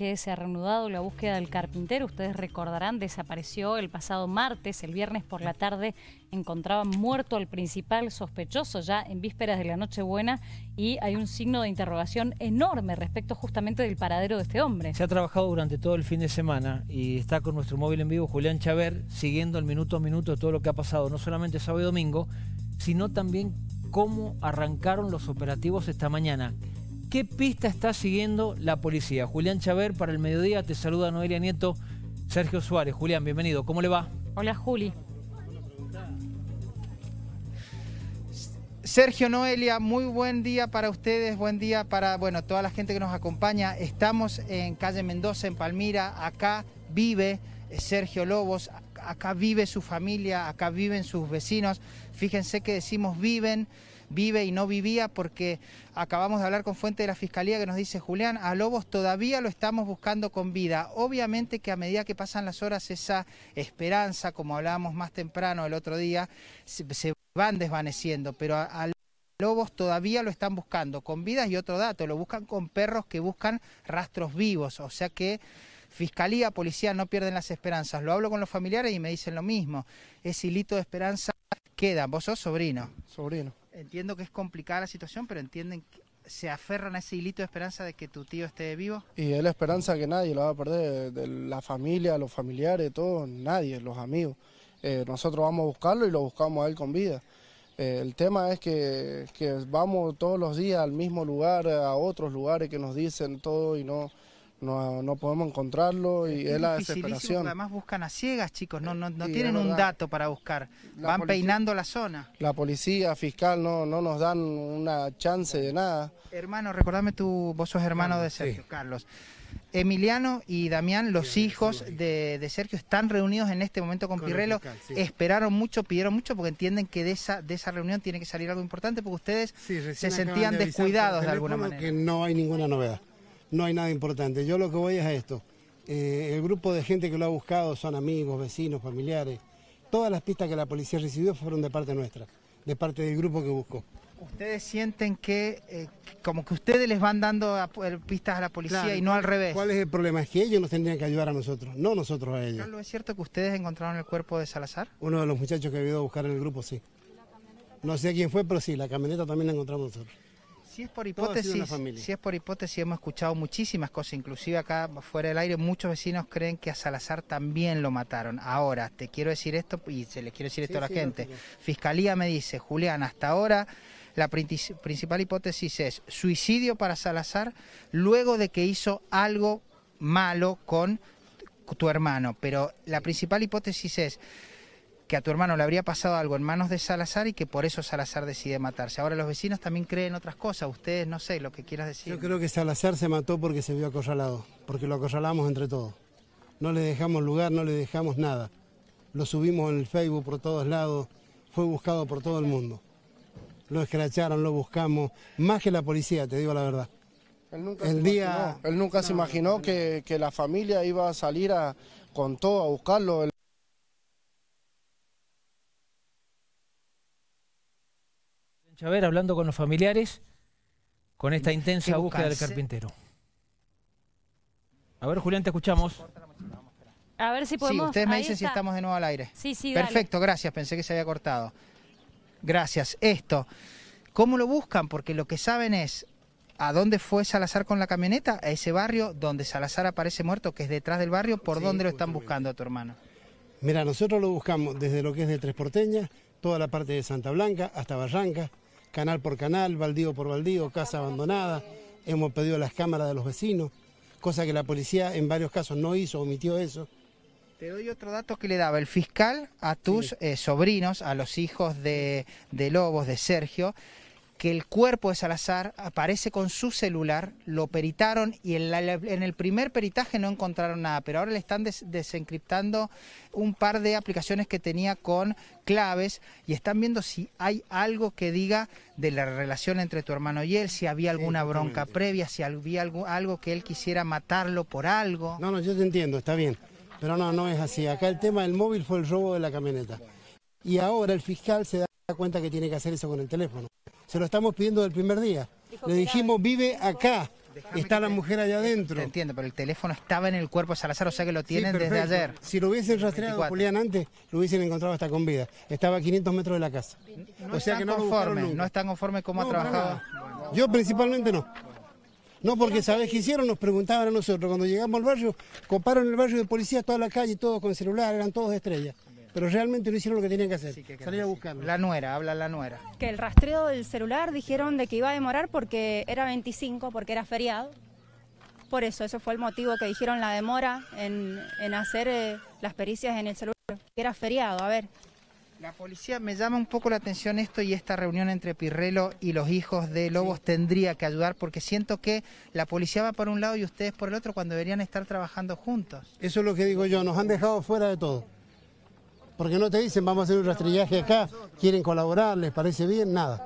que se ha reanudado la búsqueda del carpintero. Ustedes recordarán, desapareció el pasado martes, el viernes por la tarde, encontraban muerto al principal sospechoso ya en vísperas de la Nochebuena y hay un signo de interrogación enorme respecto justamente del paradero de este hombre. Se ha trabajado durante todo el fin de semana y está con nuestro móvil en vivo Julián Chávez siguiendo al minuto a minuto todo lo que ha pasado, no solamente sábado y domingo, sino también cómo arrancaron los operativos esta mañana. ¿Qué pista está siguiendo la policía? Julián Chaver para el mediodía, te saluda Noelia Nieto, Sergio Suárez. Julián, bienvenido, ¿cómo le va? Hola Juli. Sergio Noelia, muy buen día para ustedes, buen día para bueno, toda la gente que nos acompaña. Estamos en calle Mendoza, en Palmira, acá vive eh, Sergio Lobos, acá vive su familia, acá viven sus vecinos. Fíjense que decimos viven vive y no vivía, porque acabamos de hablar con fuente de la Fiscalía que nos dice, Julián, a Lobos todavía lo estamos buscando con vida. Obviamente que a medida que pasan las horas esa esperanza, como hablábamos más temprano el otro día, se, van desvaneciendo, pero a, lobos todavía lo están buscando con vida y otro dato, lo buscan con perros que buscan rastros vivos, o sea que fiscalía, policía no pierden las esperanzas. Lo hablo con los familiares y me dicen lo mismo, ese hilito de esperanza queda. ¿Vos sos sobrino? Sobrino entiendo que es complicada la situación, pero entienden, que se aferran a ese hilito de esperanza de que tu tío esté vivo. Y es la esperanza que nadie lo va a perder, de la familia, los familiares, todos, nadie, los amigos. Eh, nosotros vamos a buscarlo y lo buscamos a él con vida. Eh, el tema es que, que vamos todos los días al mismo lugar, a otros lugares que nos dicen todo y no no, no podemos encontrarlo y es, la desesperación. Además buscan a ciegas, chicos, no, no, no tienen un dato para buscar, van peinando la zona. La policía, fiscal, no, no nos dan una chance de nada. Hermano, recordame tu vos sos hermano de Sergio, Carlos. Emiliano y Damián, los hijos de, de, Sergio, están reunidos en este momento con, Pirrello Esperaron mucho, pidieron mucho porque entienden que de esa, de esa reunión tiene que salir algo importante porque ustedes se sentían descuidados de alguna manera. Que no hay ninguna novedad no hay nada importante. Yo lo que voy es a esto. Eh, el grupo de gente que lo ha buscado son amigos, vecinos, familiares. Todas las pistas que la policía recibió fueron de parte nuestra, de parte del grupo que buscó. ¿Ustedes sienten que eh, como que ustedes les van dando eh, pistas a la policía y no al revés? ¿Cuál es el problema? Es que ellos nos tendrían que ayudar a nosotros, no nosotros a ellos. es cierto que ustedes encontraron el cuerpo de Salazar? Uno de los muchachos que había a buscar en el grupo, sí. No sé quién fue, pero sí, la camioneta también la encontramos nosotros. Si es por hipótesis, si es por hipótesis hemos escuchado muchísimas cosas, inclusive acá fuera del aire muchos vecinos creen que a Salazar también lo mataron. Ahora, te quiero decir esto y se le quiero decir esto a la gente. Fiscalía me dice, Julián, hasta ahora la principal hipótesis es suicidio para Salazar luego de que hizo algo malo con tu hermano, pero la principal hipótesis es que a tu hermano le habría pasado algo en manos de Salazar y que por eso Salazar decide matarse. Ahora los vecinos también creen otras cosas, ustedes no sé, lo que quieras decir. Yo creo que Salazar se mató porque se vio acorralado, porque lo acorralamos entre todos. No le dejamos lugar, no le dejamos nada. Lo subimos en el Facebook por todos lados, fue buscado por todo el mundo. Lo escracharon, lo buscamos, más que la policía, te digo la verdad. Él nunca, el día... él nunca se imaginó que, que, la familia iba a salir a, con todo a buscarlo. ver, hablando con los familiares con esta intensa búsqueda del carpintero. A ver, Julián, te escuchamos. A ver si podemos... Sí, ustedes me dicen si estamos de nuevo al aire. Sí, sí, Perfecto, gracias. Pensé que se había cortado. Gracias. Esto, ¿cómo lo buscan? Porque lo que saben es a dónde fue Salazar con la camioneta, a ese barrio donde Salazar aparece muerto, que es detrás del barrio, ¿por dónde lo están buscando a tu hermano? Mira, nosotros lo buscamos desde lo que es de Tres Porteñas, toda la parte de Santa Blanca hasta Barranca, canal por canal, baldío por baldío, casa abandonada. Hemos pedido las cámaras de los vecinos, cosa que la policía en varios casos no hizo, omitió eso. Te doy otro dato que le daba el fiscal a tus eh, sobrinos, a los hijos de, de Lobos, de Sergio, que el cuerpo de Salazar aparece con su celular, lo peritaron y en, el primer peritaje no encontraron nada, pero ahora le están desencriptando un par de aplicaciones que tenía con claves y están viendo si hay algo que diga de la relación entre tu hermano y él, si había alguna bronca previa, si había algo, algo que él quisiera matarlo por algo. No, no, yo te entiendo, está bien, pero no, no es así. Acá el tema del móvil fue el robo de la camioneta. Y ahora el fiscal se da cuenta que tiene que hacer eso con el teléfono. Se lo estamos pidiendo del primer día. Le dijimos, vive acá. está la mujer allá adentro. Entiendo, pero el teléfono estaba en el cuerpo de Salazar, o sea que lo tienen desde ayer. Si lo hubiesen rastreado con Julián antes, lo hubiesen encontrado hasta con vida. Estaba a 500 metros de la casa. o sea que no conforme, no están conformes cómo ha trabajado. Yo principalmente no. No, porque ¿sabés qué hicieron? Nos preguntaban a nosotros. Cuando llegamos al barrio, coparon el barrio de policía, toda la calle, todos con celular, eran todos estrellas pero realmente no hicieron lo que tenían que hacer, que salir a buscarlo. La nuera, habla la nuera. Que el rastreo del celular dijeron de que iba a demorar porque era 25, porque era feriado. Por eso, eso fue el motivo que dijeron la demora en, hacer eh, las pericias en el celular, era feriado, a ver. La policía me llama un poco la atención esto y esta reunión entre Pirrelo y los hijos de Lobos tendría que ayudar porque siento que la policía va por un lado y ustedes por el otro cuando deberían estar trabajando juntos. Eso es lo que digo yo, nos han dejado fuera de todo. Porque no te dicen, vamos a hacer un rastrillaje acá, quieren colaborar, les parece bien, nada.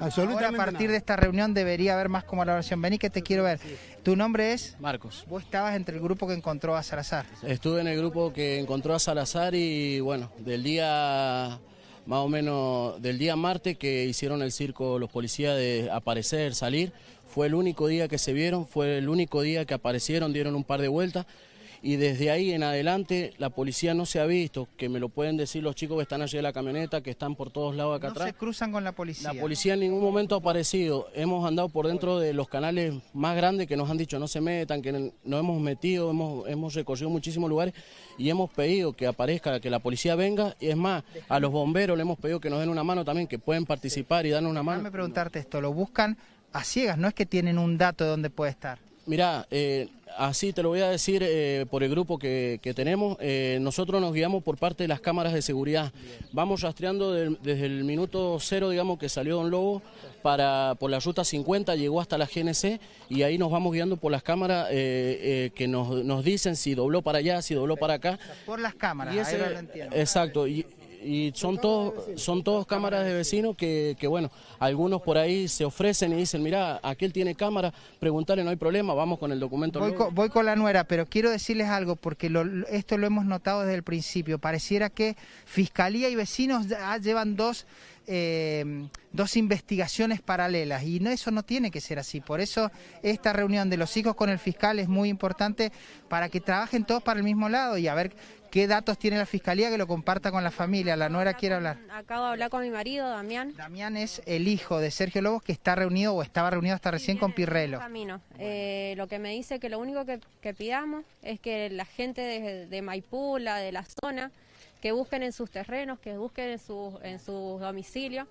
Absolutamente. a partir de esta reunión debería haber más colaboración. Vení que te quiero ver. Tu nombre es... Marcos. Vos estabas entre el grupo que encontró a Salazar. Estuve en el grupo que encontró a Salazar y bueno, del día más o menos del día martes que hicieron el circo los policías de aparecer, salir, fue el único día que se vieron, fue el único día que aparecieron, dieron un par de vueltas y desde ahí en adelante la policía no se ha visto, que me lo pueden decir los chicos que están allí de la camioneta, que están por todos lados acá no atrás. se cruzan con la policía. La policía en ningún momento ha aparecido, hemos andado por dentro de los canales más grandes que nos han dicho no se metan, que nos hemos metido, hemos, hemos recorrido muchísimos lugares y hemos pedido que aparezca, que la policía venga, y es más, a los bomberos le hemos pedido que nos den una mano también, que pueden participar y darnos una mano. Déjame preguntarte esto, ¿lo buscan a ciegas? No es que tienen un dato de dónde puede estar. Mira, eh, así te lo voy a decir eh, por el grupo que, tenemos. Eh, nosotros nos guiamos por parte de las cámaras de seguridad. Vamos rastreando desde el minuto cero, digamos, que salió Don Lobo para, por la ruta 50, llegó hasta la GNC y ahí nos vamos guiando por las cámaras que nos, dicen si dobló para allá, si dobló para acá. Por las cámaras, y ahí lo entiendo. Exacto. Y, y son todos son todos cámaras de vecinos que, que, bueno, algunos por ahí se ofrecen y dicen, mira, aquel tiene cámara, preguntarle, no hay problema, vamos con el documento. Voy, con, voy con la nuera, pero quiero decirles algo, porque esto lo hemos notado desde el principio, pareciera que Fiscalía y vecinos llevan dos Em, dos investigaciones paralelas y eso no tiene que ser así. Por eso esta reunión de los hijos con el fiscal es muy importante para que trabajen todos para el mismo lado y a ver qué datos tiene la fiscalía que lo comparta con la familia. La nuera quiere hablar. Acabo de hablar con mi marido, Damián. Damián es el hijo de Sergio Lobos que está reunido o estaba reunido hasta recién con Pirrelo. Eh, lo que me dice que lo único que, pidamos es que la gente de, de Maipú, la de la zona, que busquen en sus terrenos, que busquen en sus, en domicilios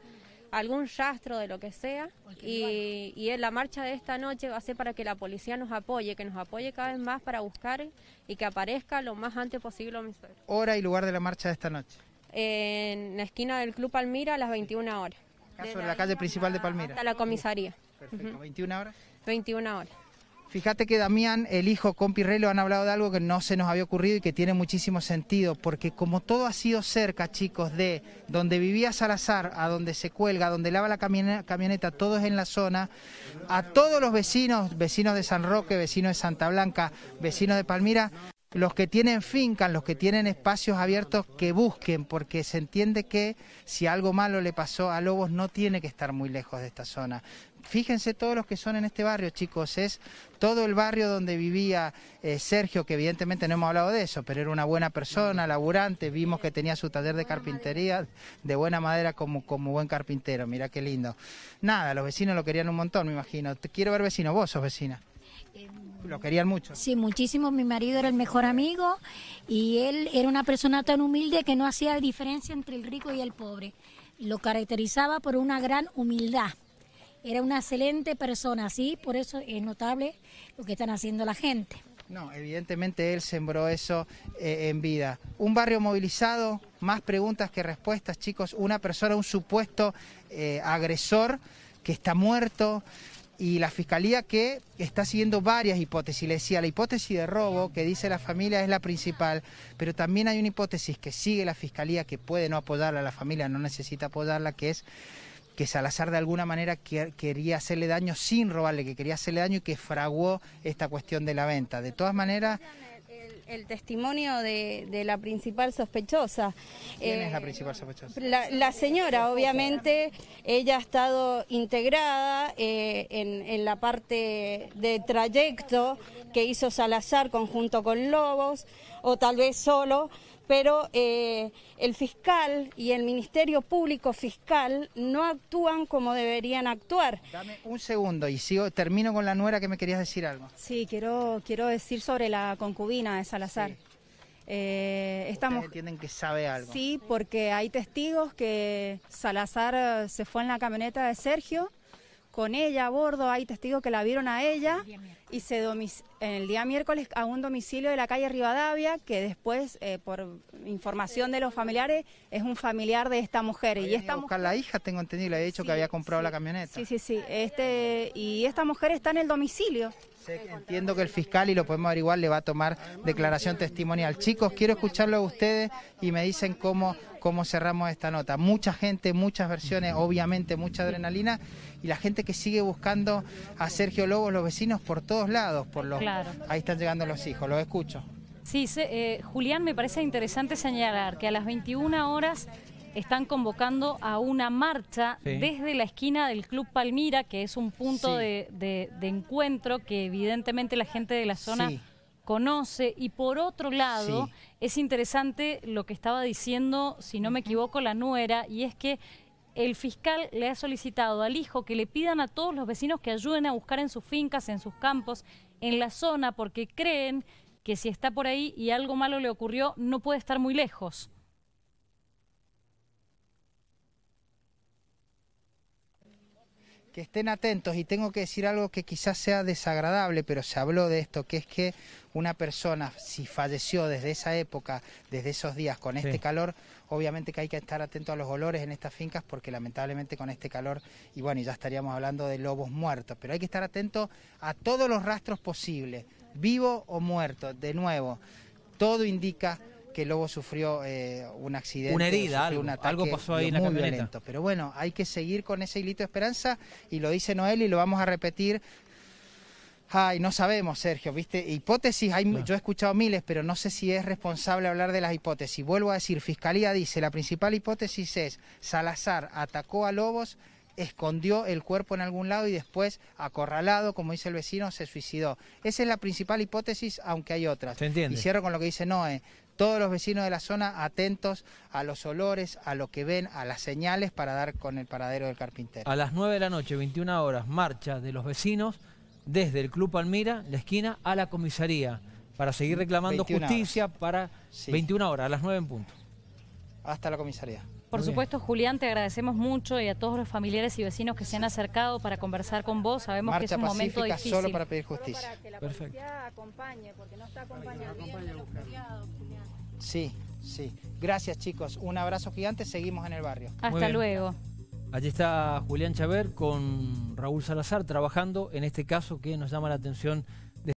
algún rastro de lo que sea y, en la marcha de esta noche va a ser para que la policía nos apoye, que nos apoye cada vez más para buscar y que aparezca lo más antes posible ¿Hora y lugar de la marcha de esta noche? En la esquina del Club Palmira a las 21 horas. ¿Sobre la, calle principal de Palmira. Hasta la comisaría. Perfecto, ¿21 horas? 21 horas. Fíjate que Damián, el hijo con Pirrello, han hablado de algo que no se nos había ocurrido y que tiene muchísimo sentido, porque como todo ha sido cerca, chicos, de donde vivía Salazar, a donde se cuelga, a donde lava la camioneta, todos en la zona, a todos los vecinos, vecinos de San Roque, vecinos de Santa Blanca, vecinos de Palmira, los que tienen fincas, los que tienen espacios abiertos, que busquen, porque se entiende que si algo malo le pasó a Lobos no tiene que estar muy lejos de esta zona fíjense todos los que son en este barrio, chicos, es todo el barrio donde vivía eh, Sergio, que evidentemente no hemos hablado de eso, pero era una buena persona, laburante, vimos que tenía su taller de carpintería, de buena madera como, como buen carpintero, mira qué lindo. Nada, los vecinos lo querían un montón, me imagino. Te quiero ver vecino, vos sos vecina. Em, lo querían mucho. Sí, muchísimo. Mi marido era el mejor amigo y él era una persona tan humilde que no hacía diferencia entre el rico y el pobre. Lo caracterizaba por una gran humildad. Era una excelente persona, sí, por eso es notable lo que están haciendo la gente. No, evidentemente él sembró eso eh, en vida. Un barrio movilizado, más preguntas que respuestas, chicos. Una persona, un supuesto eh, agresor que está muerto y la fiscalía que está siguiendo varias hipótesis. Le decía, la hipótesis de robo que dice la familia es la principal, pero también hay una hipótesis que sigue la fiscalía que puede no apoyarla, la familia no necesita apoyarla, que es que Salazar de alguna manera quería hacerle daño sin robarle, que quería hacerle daño y que fraguó esta cuestión de la venta. De todas maneras... El, testimonio de, la principal sospechosa. ¿Quién es la eh, principal sospechosa? La, señora, obviamente, ella ha estado integrada eh, en, en, la parte de trayecto que hizo Salazar conjunto con Lobos, o tal vez solo, pero eh, el fiscal y el Ministerio Público Fiscal no actúan como deberían actuar. Dame un segundo y sigo, termino con la nuera que me querías decir algo. Sí, quiero, quiero decir sobre la concubina de Salazar. Eh, estamos... entienden que sabe algo. Sí, porque hay testigos que Salazar eh, se fue en la camioneta de Sergio con ella a bordo. Hay testigos que la vieron a ella y se en el día miércoles a un domicilio de la calle Rivadavia, que después, eh, por información de los familiares, es un familiar de esta mujer. y esta mujer... la hija, tengo entendido, le he dicho que había comprado la camioneta. Sí, sí, sí. Este, y esta mujer está en el domicilio entiendo que el fiscal, y lo podemos averiguar, le va a tomar declaración testimonial. Chicos, quiero escucharlo a ustedes y me dicen cómo, cómo cerramos esta nota. Mucha gente, muchas versiones, obviamente mucha adrenalina, y la gente que sigue buscando a Sergio Lobos, los vecinos, por todos lados. por los Ahí están llegando los hijos, los escucho. Sí, eh, Julián, me parece interesante señalar que a las 21 horas están convocando a una marcha desde la esquina del Club Palmira, que es un punto de, encuentro que evidentemente la gente de la zona conoce. Y por otro lado, es interesante lo que estaba diciendo, si no me equivoco, la nuera, y es que el fiscal le ha solicitado al hijo que le pidan a todos los vecinos que ayuden a buscar en sus fincas, en sus campos, en la zona, porque creen que si está por ahí y algo malo le ocurrió, no puede estar muy lejos. que estén atentos y tengo que decir algo que quizás sea desagradable, pero se habló de esto, que es que una persona, si falleció desde esa época, desde esos días, con este calor, obviamente que hay que estar atento a los olores en estas fincas porque lamentablemente con este calor, y bueno, ya estaríamos hablando de lobos muertos, pero hay que estar atento a todos los rastros posibles, vivo o muerto, de nuevo, todo indica que Lobo sufrió eh, un accidente. Una herida, algo, pasó ahí en la camioneta. Pero bueno, hay que seguir con ese hilito de esperanza y lo dice Noel y lo vamos a repetir Ay, no sabemos, Sergio, ¿viste? Hipótesis, hay, yo he escuchado miles, pero no sé si es responsable hablar de las hipótesis. Vuelvo a decir, Fiscalía dice, la principal hipótesis es Salazar atacó a Lobos escondió el cuerpo en algún lado y después, acorralado, como dice el vecino, se suicidó. Esa es la principal hipótesis, aunque hay otras. Y cierro con lo que dice Noé. Todos los vecinos de la zona atentos a los olores, a lo que ven, a las señales para dar con el paradero del carpintero. A las 9 de la noche, 21 horas, marcha de los vecinos desde el Club Palmira, la esquina, a la comisaría, para seguir reclamando justicia para 21 horas, a las 9 en punto hasta la comisaría. Por supuesto, Julián, te agradecemos mucho y a todos los familiares y vecinos que se han acercado para conversar con vos. Sabemos que es un momento difícil. solo para pedir justicia. para que la Perfecto. policía acompañe, porque no está acompañado. Sí, sí. Gracias, chicos. Un abrazo gigante. Seguimos en el barrio. Hasta luego. Allí está Julián Chaver con Raúl Salazar trabajando en este caso que nos llama la atención